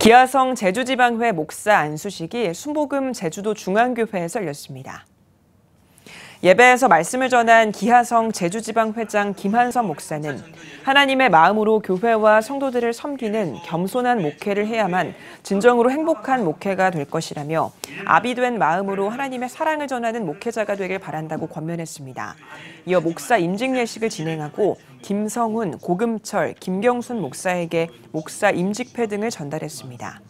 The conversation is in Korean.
기아성 제주지방회 목사 안수식이 순복음 제주도 중앙교회에서 열렸습니다. 예배에서 말씀을 전한 기하성 제주지방 회장 김한선 목사는 하나님의 마음으로 교회와 성도들을 섬기는 겸손한 목회를 해야만 진정으로 행복한 목회가 될 것이라며 아비된 마음으로 하나님의 사랑을 전하는 목회자가 되길 바란다고 권면했습니다. 이어 목사 임직 예식을 진행하고 김성훈, 고금철, 김경순 목사에게 목사 임직패 등을 전달했습니다.